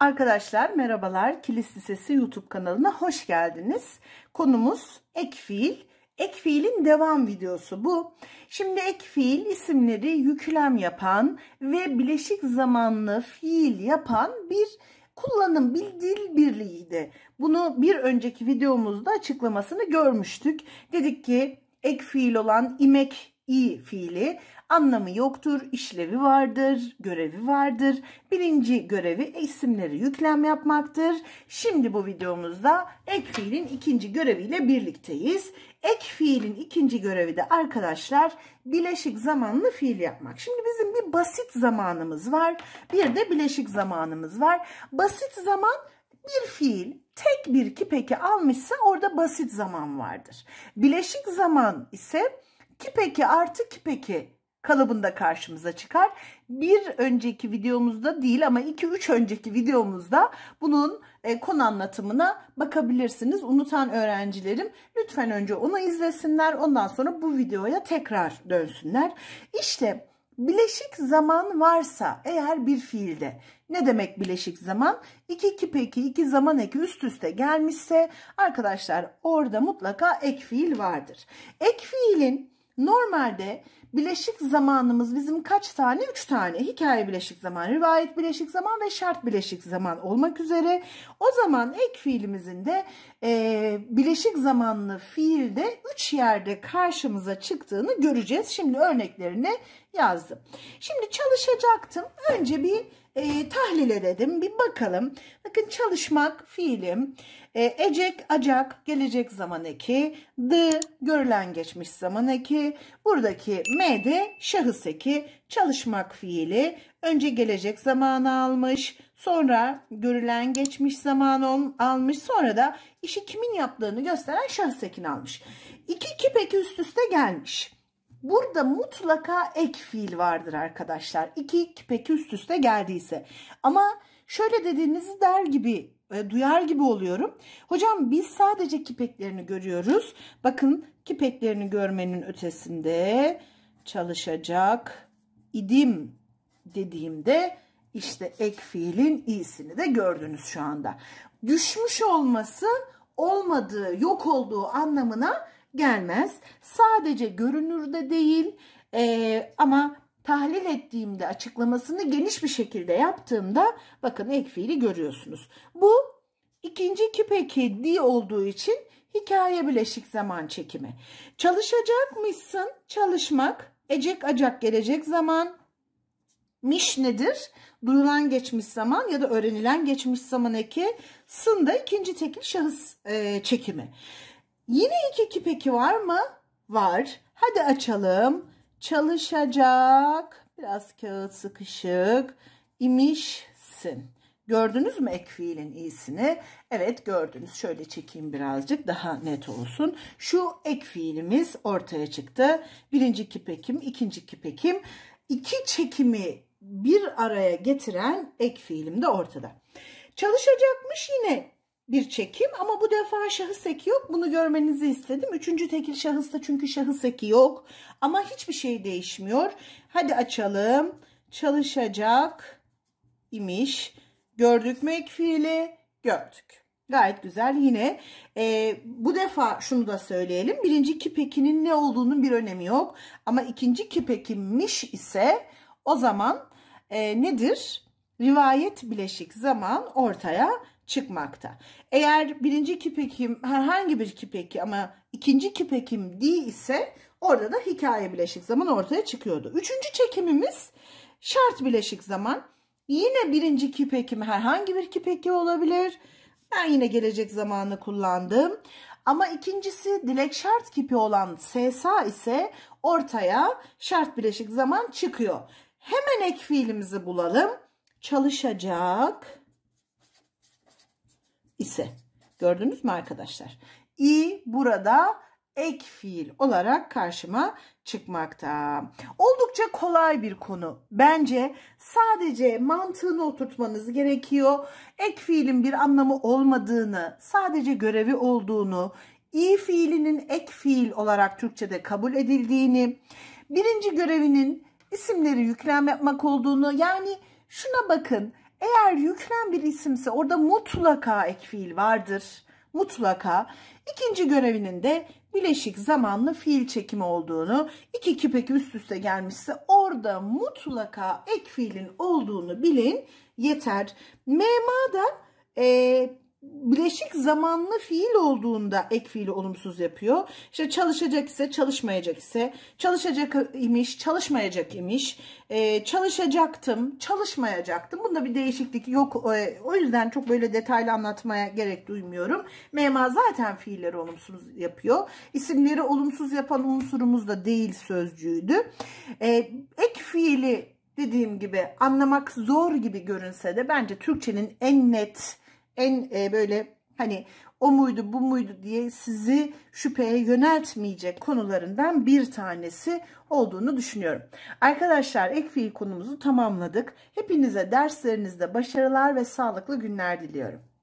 Arkadaşlar merhabalar. Kilis Lisesi YouTube kanalına hoş geldiniz. Konumuz ek fiil. Ek fiilin devam videosu bu. Şimdi ek fiil isimleri yüklem yapan ve bileşik zamanlı fiil yapan bir kullanım bir dil birliğiydi. Bunu bir önceki videomuzda açıklamasını görmüştük. Dedik ki ek fiil olan imek i fiili anlamı yoktur, işlevi vardır, görevi vardır. Birinci görevi isimleri yüklem yapmaktır. Şimdi bu videomuzda ek fiilin ikinci göreviyle birlikteyiz. Ek fiilin ikinci görevi de arkadaşlar bileşik zamanlı fiil yapmak. Şimdi bizim bir basit zamanımız var, bir de bileşik zamanımız var. Basit zaman bir fiil tek bir kipeki almışsa orada basit zaman vardır. Bileşik zaman ise kipeki artı peki kalıbında karşımıza çıkar. Bir önceki videomuzda değil ama 2-3 önceki videomuzda bunun e, konu anlatımına bakabilirsiniz. Unutan öğrencilerim lütfen önce onu izlesinler. Ondan sonra bu videoya tekrar dönsünler. İşte bileşik zaman varsa eğer bir fiilde ne demek bileşik zaman? 2 ki peki 2 zaman eki üst üste gelmişse arkadaşlar orada mutlaka ek fiil vardır. Ek fiilin Normalde bileşik zamanımız bizim kaç tane? 3 tane. Hikaye bileşik zaman, rivayet bileşik zaman ve şart bileşik zaman olmak üzere. O zaman ek fiilimizin de e, bileşik zamanlı fiilde 3 yerde karşımıza çıktığını göreceğiz. Şimdi örneklerini yazdım. Şimdi çalışacaktım. Önce bir e, tahlil edelim. Bir bakalım. Bakın çalışmak fiilim. E, ecek, acak, gelecek zaman eki. D, görülen geçmiş zaman eki. Buradaki M'de şahıs eki çalışmak fiili önce gelecek zamanı almış sonra görülen geçmiş zamanı almış sonra da işi kimin yaptığını gösteren şahıs ekini almış. İki kip üst üste gelmiş. Burada mutlaka ek fiil vardır arkadaşlar. İki kip üst üste geldiyse. Ama şöyle dediğinizi der gibi e, duyar gibi oluyorum. Hocam biz sadece kipeklerini görüyoruz. Bakın kipeklerini görmenin ötesinde çalışacak idim dediğimde işte ek fiilin iyisini de gördünüz şu anda. Düşmüş olması olmadığı, yok olduğu anlamına gelmez. Sadece görünür de değil e, ama tahlil ettiğimde açıklamasını geniş bir şekilde yaptığımda bakın ek fiili görüyorsunuz. Bu ikinci küpe kedi olduğu için hikaye bileşik zaman çekimi. Çalışacakmışsın çalışmak Ecek acak gelecek zaman. Miş nedir? Duyulan geçmiş zaman ya da öğrenilen geçmiş zaman eki. Sın da ikinci tekil şahıs e, çekimi. Yine iki kip eki var mı? Var. Hadi açalım. Çalışacak. Biraz kağıt sıkışık. İmişsin. Gördünüz mü ek fiilin iyisini? Evet gördünüz. Şöyle çekeyim birazcık daha net olsun. Şu ek fiilimiz ortaya çıktı. Birinci kipekim, ikinci kipekim. İki çekimi bir araya getiren ek fiilim de ortada. Çalışacakmış yine bir çekim ama bu defa şahıs eki yok. Bunu görmenizi istedim. Üçüncü tekil şahısta çünkü şahıs eki yok. Ama hiçbir şey değişmiyor. Hadi açalım. Çalışacak imiş. Gördük mü ek fiili? Gördük. Gayet güzel yine. E, bu defa şunu da söyleyelim. Birinci kipekinin ne olduğunun bir önemi yok. Ama ikinci kipekinmiş ise o zaman e, nedir? Rivayet bileşik zaman ortaya çıkmakta. Eğer birinci kipekim herhangi bir kipeki ama ikinci kipekim değil ise orada da hikaye bileşik zaman ortaya çıkıyordu. Üçüncü çekimimiz şart bileşik zaman. Yine birinci küp ekimi herhangi bir küp olabilir. Ben yine gelecek zamanı kullandım. Ama ikincisi dilek şart kipi olan SSA ise ortaya şart bileşik zaman çıkıyor. Hemen ek fiilimizi bulalım. Çalışacak ise. Gördünüz mü arkadaşlar? i burada ek fiil olarak karşıma çıkmakta. Oldukça kolay bir konu. Bence sadece mantığını oturtmanız gerekiyor. Ek fiilin bir anlamı olmadığını, sadece görevi olduğunu, iyi fiilinin ek fiil olarak Türkçe'de kabul edildiğini, birinci görevinin isimleri yüklem yapmak olduğunu, yani şuna bakın, eğer yüklem bir isimse orada mutlaka ek fiil vardır mutlaka ikinci görevinin de bileşik zamanlı fiil çekimi olduğunu, iki kipek üst üste gelmişse orada mutlaka ek fiilin olduğunu bilin yeter. Mema da e, bileşik zamanlı fiil olduğunda ek fiili olumsuz yapıyor. İşte çalışacak ise çalışmayacak ise, çalışacak imiş, çalışmayacak imiş, e, çalışacaktım, çalışmayacaktım. Bunda bir değişiklik yok. E, o yüzden çok böyle detaylı anlatmaya gerek duymuyorum. Mema zaten fiilleri olumsuz yapıyor. İsimleri olumsuz yapan unsurumuz da değil sözcüğüydü. E, ek fiili dediğim gibi anlamak zor gibi görünse de bence Türkçenin en net en e, böyle hani o muydu bu muydu diye sizi şüpheye yöneltmeyecek konularından bir tanesi olduğunu düşünüyorum. Arkadaşlar ek fiil konumuzu tamamladık. Hepinize derslerinizde başarılar ve sağlıklı günler diliyorum.